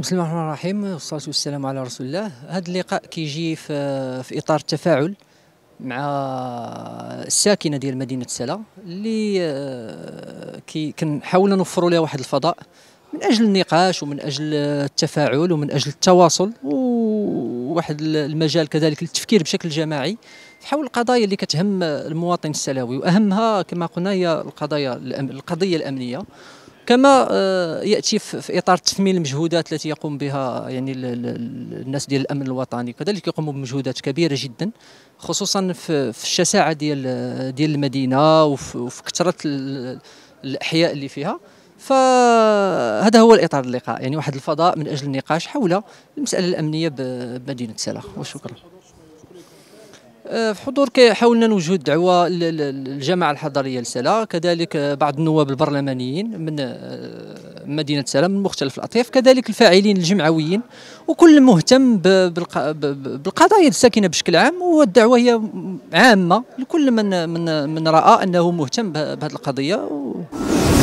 بسم الله الرحمن الرحيم والصلاة والسلام على رسول الله هذا اللقاء كيجي في, في إطار التفاعل مع الساكنة ديال مدينة سلا اللي آه، كي كنحاولوا نوفروا لها واحد الفضاء من أجل النقاش ومن أجل التفاعل ومن أجل التواصل وواحد المجال كذلك للتفكير بشكل جماعي حول القضايا اللي كتهم المواطن السلاوي وأهمها كما قلنا هي القضايا القضية الأمنية كما آه، ياتي في اطار تثمين المجهودات التي يقوم بها يعني الناس ديال الامن الوطني كذلك يقوموا بمجهودات كبيره جدا خصوصا في الشساعه ديال ديال المدينه وفي كثره الاحياء اللي فيها فهذا هو الاطار اللقاء يعني واحد الفضاء من اجل النقاش حول المساله الامنيه بمدينه سلا وشكرا آه، في حضور حاولنا نوجه الدعوة للجماعة الحضرية لسلا كذلك آه، بعض النواب البرلمانيين من آه، مدينة سلا من مختلف الأطياف كذلك الفاعلين الجمعويين وكل مهتم بالقضايا الساكنة بشكل عام والدعوة هي عامة لكل من من من رأى أنه مهتم بهذه القضية